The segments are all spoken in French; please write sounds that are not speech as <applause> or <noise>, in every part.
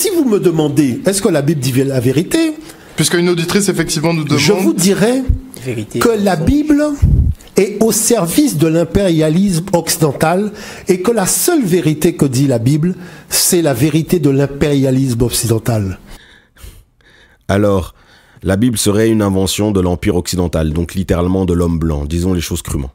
Si vous me demandez, est-ce que la Bible dit la vérité Puisqu'une auditrice, effectivement, nous demande... Je vous dirais que la Bible est au service de l'impérialisme occidental et que la seule vérité que dit la Bible, c'est la vérité de l'impérialisme occidental. Alors, la Bible serait une invention de l'Empire occidental, donc littéralement de l'homme blanc, disons les choses crûment.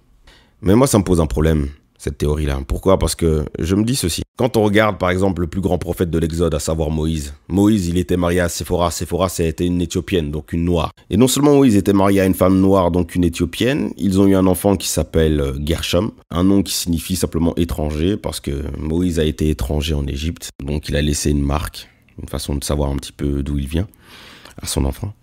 Mais moi, ça me pose un problème cette théorie-là. Pourquoi Parce que je me dis ceci. Quand on regarde par exemple le plus grand prophète de l'Exode, à savoir Moïse, Moïse il était marié à Séphora. Séphora c'était une Éthiopienne, donc une noire. Et non seulement Moïse était marié à une femme noire, donc une Éthiopienne, ils ont eu un enfant qui s'appelle euh, Gershom, un nom qui signifie simplement étranger, parce que Moïse a été étranger en Égypte, donc il a laissé une marque, une façon de savoir un petit peu d'où il vient, à son enfant.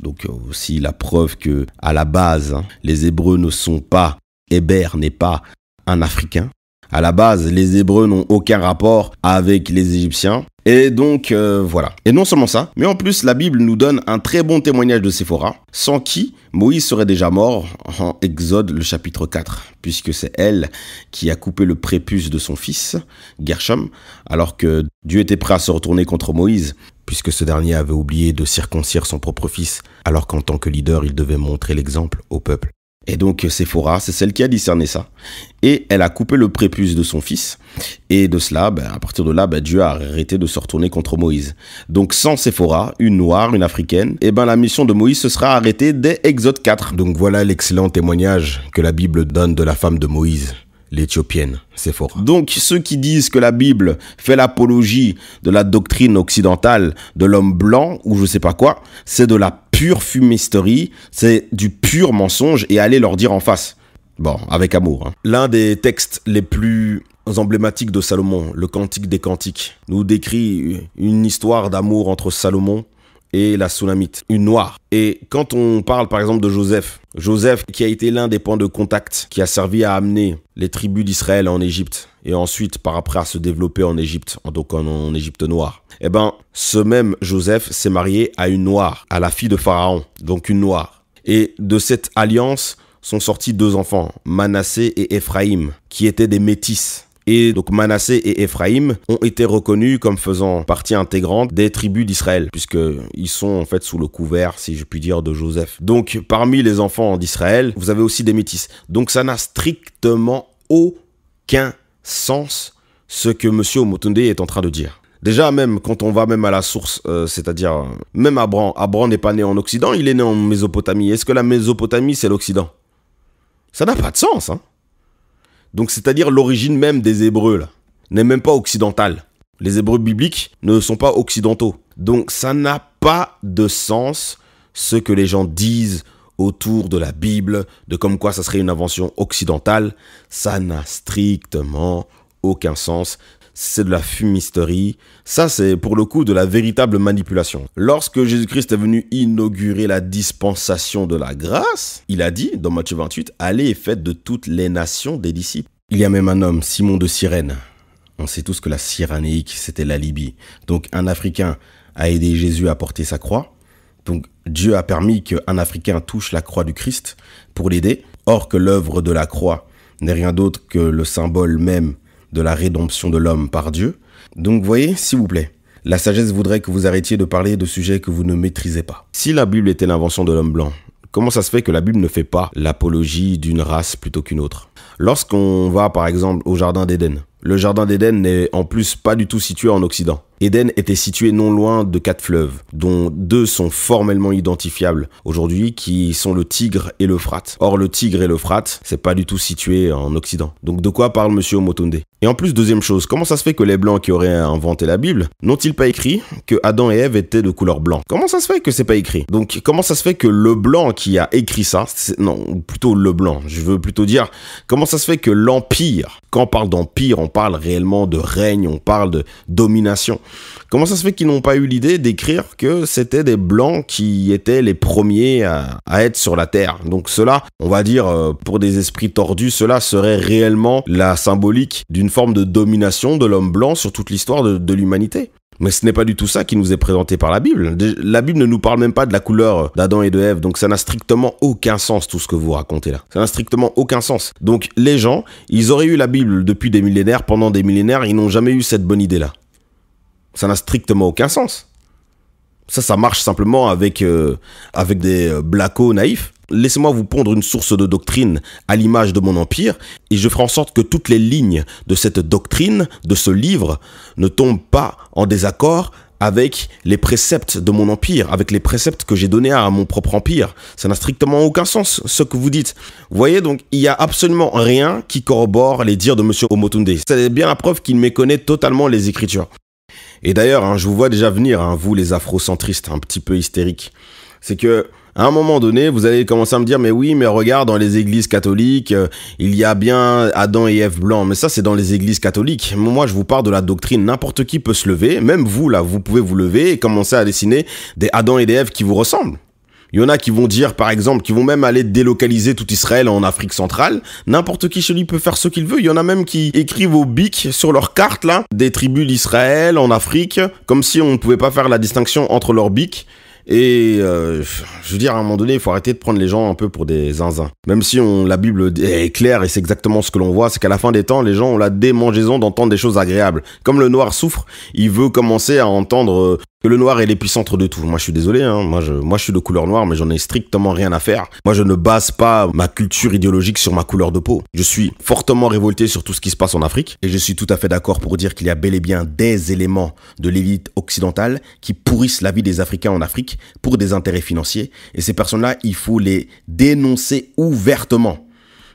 Donc euh, aussi la preuve que à la base, hein, les Hébreux ne sont pas Héber n'est pas un Africain. À la base, les Hébreux n'ont aucun rapport avec les Égyptiens. Et donc euh, voilà. Et non seulement ça, mais en plus la Bible nous donne un très bon témoignage de Séphora, sans qui Moïse serait déjà mort en Exode le chapitre 4, puisque c'est elle qui a coupé le prépuce de son fils, Gershom, alors que Dieu était prêt à se retourner contre Moïse, puisque ce dernier avait oublié de circoncire son propre fils, alors qu'en tant que leader il devait montrer l'exemple au peuple. Et donc euh, Sephora, c'est celle qui a discerné ça. Et elle a coupé le prépuce de son fils. Et de cela, ben, à partir de là, ben, Dieu a arrêté de se retourner contre Moïse. Donc sans Sephora, une noire, une africaine, et eh ben la mission de Moïse se sera arrêtée dès Exode 4. Donc voilà l'excellent témoignage que la Bible donne de la femme de Moïse l'Éthiopienne, c'est fort. Donc ceux qui disent que la Bible fait l'apologie de la doctrine occidentale de l'homme blanc ou je sais pas quoi, c'est de la pure fumisterie, c'est du pur mensonge et allez leur dire en face. Bon, avec amour. Hein. L'un des textes les plus emblématiques de Salomon, le Cantique des Cantiques, nous décrit une histoire d'amour entre Salomon et la Tsunamite, une noire. Et quand on parle par exemple de Joseph, Joseph qui a été l'un des points de contact qui a servi à amener les tribus d'Israël en Égypte et ensuite par après à se développer en Égypte, donc en, en Égypte noire. Eh ben, ce même Joseph s'est marié à une noire, à la fille de Pharaon, donc une noire. Et de cette alliance sont sortis deux enfants, Manassé et Éphraïm, qui étaient des métis. Et donc Manassé et Éphraïm ont été reconnus comme faisant partie intégrante des tribus d'Israël, puisqu'ils sont en fait sous le couvert, si je puis dire, de Joseph. Donc parmi les enfants d'Israël, vous avez aussi des métis. Donc ça n'a strictement aucun sens ce que M. Omotunde est en train de dire. Déjà, même quand on va même à la source, euh, c'est-à-dire euh, même Abraham, Abraham n'est pas né en Occident, il est né en Mésopotamie. Est-ce que la Mésopotamie, c'est l'Occident Ça n'a pas de sens. Hein donc c'est-à-dire l'origine même des Hébreux là n'est même pas occidentale. Les Hébreux bibliques ne sont pas occidentaux. Donc ça n'a pas de sens ce que les gens disent autour de la Bible, de comme quoi ça serait une invention occidentale. Ça n'a strictement aucun sens c'est de la fumisterie. Ça, c'est pour le coup de la véritable manipulation. Lorsque Jésus-Christ est venu inaugurer la dispensation de la grâce, il a dit, dans Matthieu 28, allez et faites de toutes les nations des disciples. Il y a même un homme, Simon de Cyrène. On sait tous que la Cyrénéique, c'était la Libye. Donc un Africain a aidé Jésus à porter sa croix. Donc Dieu a permis qu'un Africain touche la croix du Christ pour l'aider. Or que l'œuvre de la croix n'est rien d'autre que le symbole même de la rédemption de l'homme par Dieu. Donc voyez, s'il vous plaît, la sagesse voudrait que vous arrêtiez de parler de sujets que vous ne maîtrisez pas. Si la Bible était l'invention de l'homme blanc, comment ça se fait que la Bible ne fait pas l'apologie d'une race plutôt qu'une autre Lorsqu'on va par exemple au Jardin d'Éden, le Jardin d'Éden n'est en plus pas du tout situé en Occident. Éden était situé non loin de quatre fleuves, dont deux sont formellement identifiables aujourd'hui, qui sont le Tigre et l'Euphrate. Or, le Tigre et l'Euphrate, c'est pas du tout situé en Occident. Donc, de quoi parle Monsieur Omotunde Et en plus, deuxième chose, comment ça se fait que les Blancs qui auraient inventé la Bible n'ont-ils pas écrit que Adam et Ève étaient de couleur blanc Comment ça se fait que c'est pas écrit Donc, comment ça se fait que le Blanc qui a écrit ça, non, plutôt le Blanc, je veux plutôt dire, comment ça se fait que l'Empire, quand on parle d'Empire, on parle réellement de règne, on parle de domination. Comment ça se fait qu'ils n'ont pas eu l'idée d'écrire que c'était des Blancs qui étaient les premiers à, être sur la Terre Donc cela, on va dire, euh, pour des esprits tordus, cela serait réellement la symbolique d'une forme de domination de l'homme blanc sur toute l'histoire de, de l'humanité. Mais ce n'est pas du tout ça qui nous est présenté par la Bible. La Bible ne nous parle même pas de la couleur d'Adam et de Ève, donc ça n'a strictement aucun sens tout ce que vous racontez là. Ça n'a strictement aucun sens. Donc les gens, ils auraient eu la Bible depuis des millénaires, pendant des millénaires, ils n'ont jamais eu cette bonne idée là. Ça n'a strictement aucun sens. Ça, ça marche simplement avec, euh, avec des euh, blacos naïfs. Laissez-moi vous pondre une source de doctrine à l'image de mon empire, et je ferai en sorte que toutes les lignes de cette doctrine, de ce livre, ne tombent pas en désaccord avec les préceptes de mon empire, avec les préceptes que j'ai donnés à mon propre empire. Ça n'a strictement aucun sens, ce que vous dites. Vous voyez, donc, il n'y a absolument rien qui corrobore les dires de Monsieur Omotunde. C'est bien la preuve qu'il méconnaît totalement les Écritures. Et d'ailleurs, hein, je vous vois déjà venir, hein, vous les afrocentristes, un petit peu hystériques. C'est que, à un moment donné, vous allez commencer à me dire, mais oui, mais regarde, dans les églises catholiques, euh, il y a bien Adam et Eve blancs. Mais ça, c'est dans les églises catholiques. Moi, je vous parle de la doctrine. N'importe qui peut se lever, même vous, là, vous pouvez vous lever et commencer à dessiner des Adam et des Ève qui vous ressemblent. Il y en a qui vont dire, par exemple, qu'ils vont même aller délocaliser tout Israël en Afrique centrale. N'importe qui chez lui peut faire ce qu'il veut. Il y en a même qui écrivent aux bic sur leur carte, là, des tribus d'Israël en Afrique, comme si on ne pouvait pas faire la distinction entre leurs bic. Et euh, je veux dire, à un moment donné, il faut arrêter de prendre les gens un peu pour des zinzins. Même si on, la Bible est claire et c'est exactement ce que l'on voit, c'est qu'à la fin des temps, les gens ont la démangeaison d'entendre des choses agréables. Comme le noir souffre, il veut commencer à entendre euh, que Le noir est l'épicentre de tout. Moi, je suis désolé. Hein. Moi, je, moi, je suis de couleur noire, mais j'en ai strictement rien à faire. Moi, je ne base pas ma culture idéologique sur ma couleur de peau. Je suis fortement révolté sur tout ce qui se passe en Afrique, et je suis tout à fait d'accord pour dire qu'il y a bel et bien des éléments de l'élite occidentale qui pourrissent la vie des Africains en Afrique pour des intérêts financiers. Et ces personnes-là, il faut les dénoncer ouvertement.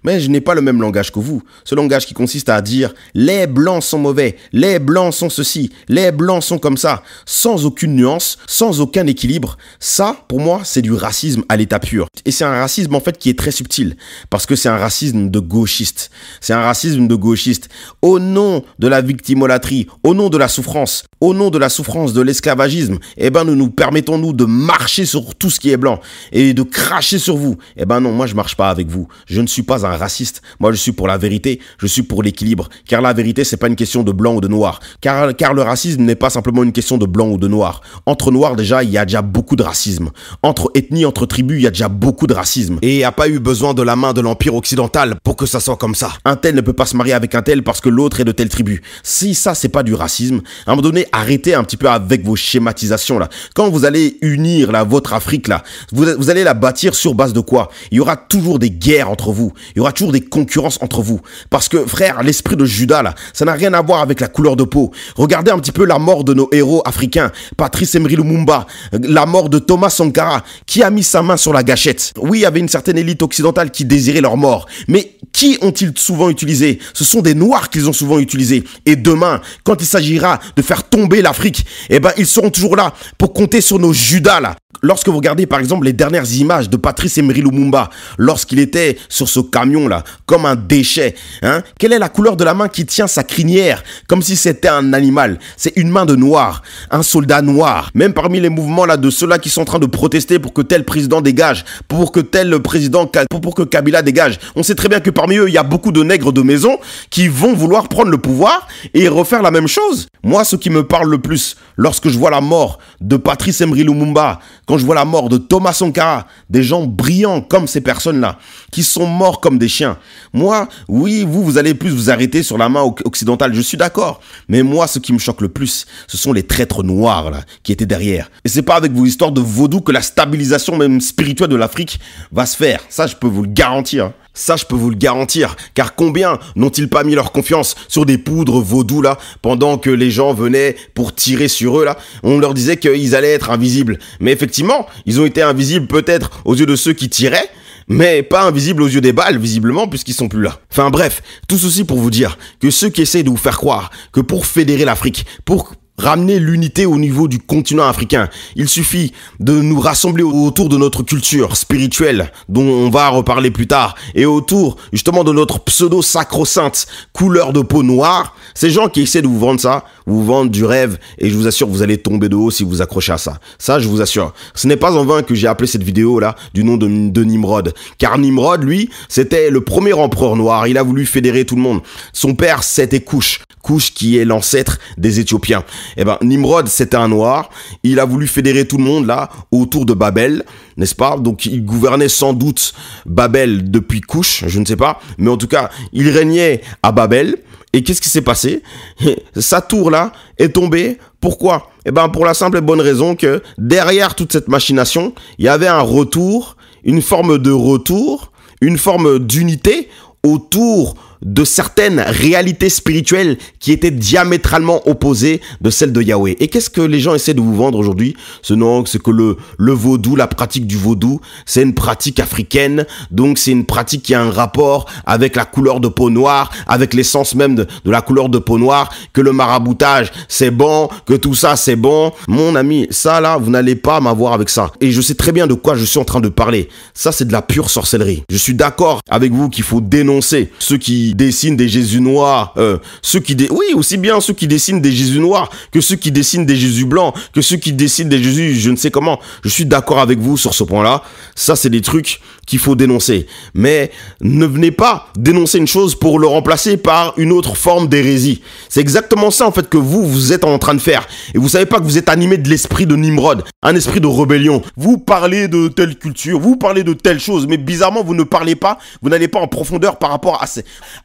Mais je n'ai pas le même langage que vous. Ce langage qui consiste à dire les blancs sont mauvais, les blancs sont ceci, les blancs sont comme ça, sans aucune nuance, sans aucun équilibre. Ça, pour moi, c'est du racisme à l'état pur. Et c'est un racisme en fait qui est très subtil, parce que c'est un racisme de gauchiste. C'est un racisme de gauchiste. Au nom de la victimolatrie, au nom de la souffrance, au nom de la souffrance de l'esclavagisme, eh ben nous nous permettons nous de marcher sur tout ce qui est blanc et de cracher sur vous. Eh ben non, moi je marche pas avec vous. Je ne suis pas un raciste. Moi, je suis pour la vérité, je suis pour l'équilibre. Car la vérité, c'est pas une question de blanc ou de noir. Car, car le racisme n'est pas simplement une question de blanc ou de noir. Entre noirs, déjà, il y a déjà beaucoup de racisme. Entre ethnies, entre tribus, il y a déjà beaucoup de racisme. Et il n'y a pas eu besoin de la main de l'Empire occidental pour que ça soit comme ça. Un tel ne peut pas se marier avec un tel parce que l'autre est de telle tribu. Si ça, c'est pas du racisme, à un moment donné, arrêtez un petit peu avec vos schématisations là. Quand vous allez unir la votre Afrique là, vous, vous allez la bâtir sur base de quoi Il y aura toujours des guerres entre vous aura toujours des concurrences entre vous. Parce que, frère, l'esprit de Judas, là, ça n'a rien à voir avec la couleur de peau. Regardez un petit peu la mort de nos héros africains. Patrice Emery Lumumba, la mort de Thomas Sankara, qui a mis sa main sur la gâchette. Oui, il y avait une certaine élite occidentale qui désirait leur mort. Mais qui ont-ils souvent utilisé Ce sont des noirs qu'ils ont souvent utilisés. Et demain, quand il s'agira de faire tomber l'Afrique, et eh ben, ils seront toujours là pour compter sur nos Judas, là. Lorsque vous regardez par exemple les dernières images de Patrice Emery Lumumba, lorsqu'il était sur ce camion-là, comme un déchet, hein, quelle est la couleur de la main qui tient sa crinière, comme si c'était un animal C'est une main de noir, un soldat noir. Même parmi les mouvements là de ceux-là qui sont en train de protester pour que tel président dégage, pour que tel président, pour, que Kabila dégage, on sait très bien que parmi eux, il y a beaucoup de nègres de maison qui vont vouloir prendre le pouvoir et refaire la même chose. Moi, ce qui me parle le plus, lorsque je vois la mort de Patrice Emery Lumumba, quand je vois la mort de Thomas Sankara, des gens brillants comme ces personnes-là, qui sont morts comme des chiens. Moi, oui, vous, vous allez plus vous arrêter sur la main occidentale, je suis d'accord. Mais moi, ce qui me choque le plus, ce sont les traîtres noirs, là, qui étaient derrière. Et c'est pas avec vos histoires de vaudou que la stabilisation même spirituelle de l'Afrique va se faire. Ça, je peux vous le garantir. Hein. Ça, je peux vous le garantir, car combien n'ont-ils pas mis leur confiance sur des poudres vaudou là, pendant que les gens venaient pour tirer sur eux là On leur disait qu'ils allaient être invisibles. Mais effectivement, ils ont été invisibles peut-être aux yeux de ceux qui tiraient, mais pas invisibles aux yeux des balles, visiblement, puisqu'ils sont plus là. Enfin bref, tout ceci pour vous dire que ceux qui essaient de vous faire croire que pour fédérer l'Afrique, pour ramener l'unité au niveau du continent africain. Il suffit de nous rassembler autour de notre culture spirituelle, dont on va reparler plus tard, et autour justement de notre pseudo-sacro-sainte couleur de peau noire. Ces gens qui essaient de vous vendre ça, vous vendent du rêve, et je vous assure, vous allez tomber de haut si vous accrochez à ça. Ça, je vous assure. Ce n'est pas en vain que j'ai appelé cette vidéo-là du nom de, Nimrod. Car Nimrod, lui, c'était le premier empereur noir. Il a voulu fédérer tout le monde. Son père, c'était Kouch Kouch qui est l'ancêtre des Éthiopiens. Eh ben, Nimrod, c'était un noir. Il a voulu fédérer tout le monde là autour de Babel, n'est-ce pas Donc, il gouvernait sans doute Babel depuis Couche, je ne sais pas, mais en tout cas, il régnait à Babel. Et qu'est-ce qui s'est passé <laughs> Sa tour là est tombée. Pourquoi Eh ben, pour la simple et bonne raison que derrière toute cette machination, il y avait un retour, une forme de retour, une forme d'unité autour de certaines réalités spirituelles qui étaient diamétralement opposées de celles de Yahweh. Et qu'est-ce que les gens essaient de vous vendre aujourd'hui Ce nom, c'est que le, le vaudou, la pratique du vaudou, c'est une pratique africaine, donc c'est une pratique qui a un rapport avec la couleur de peau noire, avec l'essence même de, de la couleur de peau noire, que le maraboutage, c'est bon, que tout ça, c'est bon. Mon ami, ça là, vous n'allez pas m'avoir avec ça. Et je sais très bien de quoi je suis en train de parler. Ça, c'est de la pure sorcellerie. Je suis d'accord avec vous qu'il faut dénoncer ceux qui dessine des Jésus noirs, euh, ceux qui oui aussi bien ceux qui dessinent des Jésus noirs que ceux qui dessinent des Jésus blancs, que ceux qui dessinent des Jésus je ne sais comment. Je suis d'accord avec vous sur ce point-là. Ça c'est des trucs qu'il faut dénoncer. Mais ne venez pas dénoncer une chose pour le remplacer par une autre forme d'hérésie. C'est exactement ça en fait que vous, vous êtes en train de faire. Et vous savez pas que vous êtes animé de l'esprit de Nimrod, un esprit de rébellion. Vous parlez de telle culture, vous parlez de telle chose, mais bizarrement vous ne parlez pas, vous n'allez pas en profondeur par rapport à,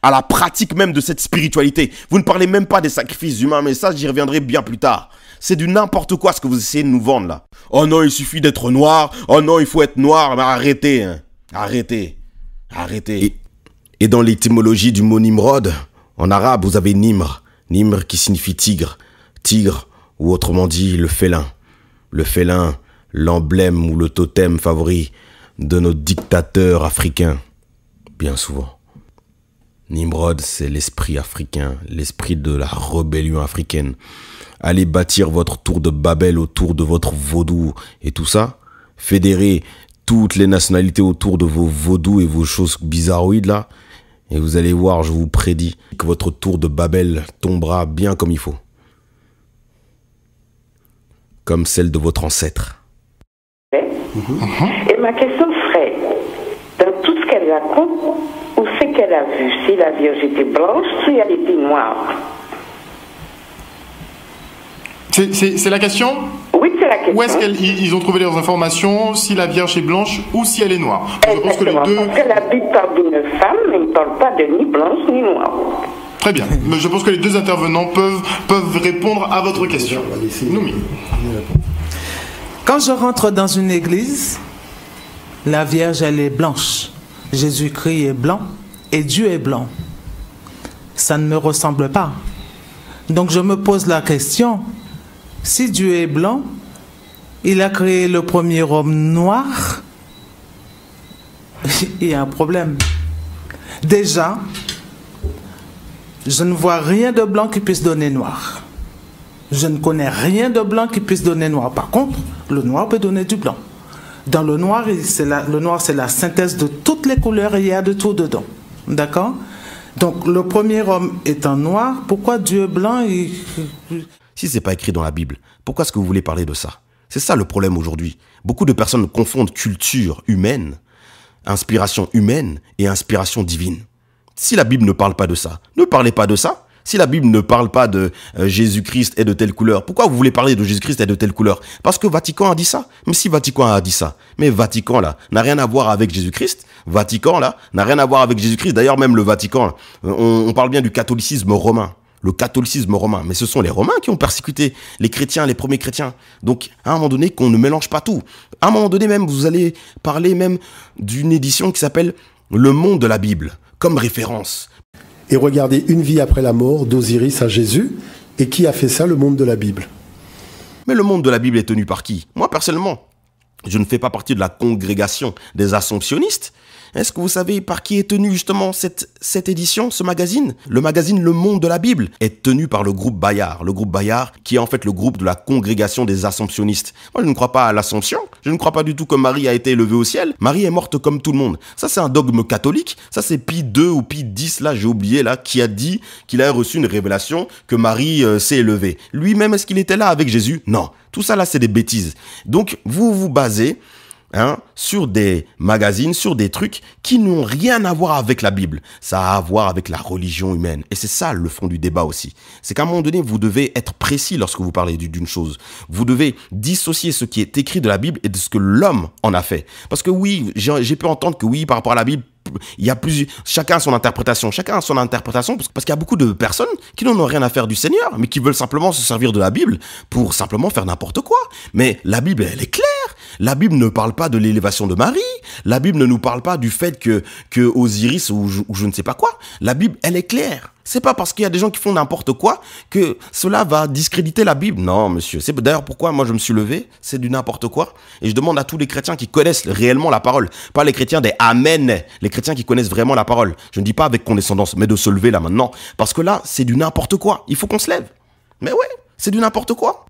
à la pratique même de cette spiritualité. Vous ne parlez même pas des sacrifices humains, mais ça j'y reviendrai bien plus tard. C'est du n'importe quoi ce que vous essayez de nous vendre là. Oh non, il suffit d'être noir. Oh non, il faut être noir. arrêtez. Hein. Arrêtez. Arrêtez. Et, dans l'étymologie du mot Nimrod, en arabe, vous avez Nimr. Nimr qui signifie tigre. Tigre, ou autrement dit, le félin. Le félin, l'emblème ou le totem favori de nos dictateurs africains. Bien souvent. Nimrod, c'est l'esprit africain, l'esprit de la rébellion africaine. Allez bâtir votre tour de Babel autour de votre vaudou et tout ça. fédérer toutes les nationalités autour de vos vaudous et vos choses bizarroïdes là. Et vous allez voir, je vous prédis que votre tour de Babel tombera bien comme il faut. Comme celle de votre ancêtre. Mhm. Et ma question serait, dans tout ce qu'elle raconte, où c'est qu'elle a vu Si la Vierge était blanche, si elle était noire C'est la question oui, c'est la Où est-ce qu'ils ont trouvé leurs informations, si la Vierge est blanche ou si elle est noire Je pense que les deux... parce que la Bible parle d'une femme, mais ne parle pas de ni blanche ni noire. Très bien. Je pense que les deux intervenants peuvent, peuvent répondre à votre question. Quand je rentre dans une église, la Vierge, elle est blanche. Jésus-Christ est blanc et Dieu est blanc. Ça ne me ressemble pas. Donc je me pose la question, si Dieu est blanc, il a créé le premier homme noir, <laughs> il y a un problème. Déjà, je ne vois rien de blanc qui puisse donner noir. Je ne connais rien de blanc qui puisse donner noir. Par contre, le noir peut donner du blanc. Dans le noir, le noir, c'est la synthèse de toutes les couleurs et il y a de tout dedans. D'accord Donc, le premier homme est étant noir, pourquoi Dieu blanc si n'est pas écrit dans la Bible, pourquoi est-ce que vous voulez parler de ça C'est ça le problème aujourd'hui. Beaucoup de personnes confondent culture humaine, inspiration humaine et inspiration divine. Si la Bible ne parle pas de ça, ne parlez pas de ça. Si la Bible ne parle pas de euh, Jésus-Christ et de telle couleur, pourquoi vous voulez parler de Jésus-Christ et de telle couleur Parce que Vatican a dit ça. Mais si Vatican a dit ça, mais Vatican là n'a rien à voir avec Jésus-Christ. Vatican là n'a rien à voir avec Jésus-Christ. D'ailleurs même le Vatican, euh, on, parle bien du catholicisme romain le catholicisme romain, mais ce sont les Romains qui ont persécuté les chrétiens, les premiers chrétiens. Donc, à un moment donné, qu'on ne mélange pas tout. À un moment donné, même, vous allez parler même d'une édition qui s'appelle Le Monde de la Bible, comme référence. Et regardez une vie après la mort d'Osiris à Jésus, et qui a fait ça, le monde de la Bible Mais le monde de la Bible est tenu par qui Moi, personnellement, je ne fais pas partie de la congrégation des assomptionnistes, est-ce que vous savez par qui est tenu justement cette, cette édition, ce magazine Le magazine Le Monde de la Bible est tenu par le groupe Bayard. Le groupe Bayard qui est en fait le groupe de la congrégation des Assomptionnistes. Moi, je ne crois pas à l'Assomption. Je ne crois pas du tout que Marie a été élevée au ciel. Marie est morte comme tout le monde. Ça, c'est un dogme catholique. Ça, c'est Pi 2 ou Pi 10, là, j'ai oublié, là, qui a dit qu'il a reçu une révélation que Marie euh, s'est élevée. Lui-même, est-ce qu'il était là avec Jésus Non. Tout ça, là, c'est des bêtises. Donc, vous vous basez hein, sur des magazines, sur des trucs qui n'ont rien à voir avec la Bible. Ça a à voir avec la religion humaine. Et c'est ça le fond du débat aussi. C'est qu'à un moment donné, vous devez être précis lorsque vous parlez d'une chose. Vous devez dissocier ce qui est écrit de la Bible et de ce que l'homme en a fait. Parce que oui, j'ai pu entendre que oui, par rapport à la Bible, il y a plusieurs, chacun a son interprétation, chacun a son interprétation, parce, parce qu'il y a beaucoup de personnes qui n'en ont rien à faire du Seigneur, mais qui veulent simplement se servir de la Bible pour simplement faire n'importe quoi. Mais la Bible, elle est claire. La Bible ne parle pas de l'élévation de Marie. La Bible ne nous parle pas du fait que, que Osiris ou je, ne sais pas quoi. La Bible, elle est claire. C'est pas parce qu'il y a des gens qui font n'importe quoi que cela va discréditer la Bible. Non, monsieur. C'est d'ailleurs pourquoi moi je me suis levé. C'est du n'importe quoi. Et je demande à tous les chrétiens qui connaissent réellement la parole. Pas les chrétiens des Amen. Les chrétiens qui connaissent vraiment la parole. Je ne dis pas avec condescendance, mais de se lever là maintenant. Parce que là, c'est du n'importe quoi. Il faut qu'on se lève. Mais ouais, c'est du n'importe quoi.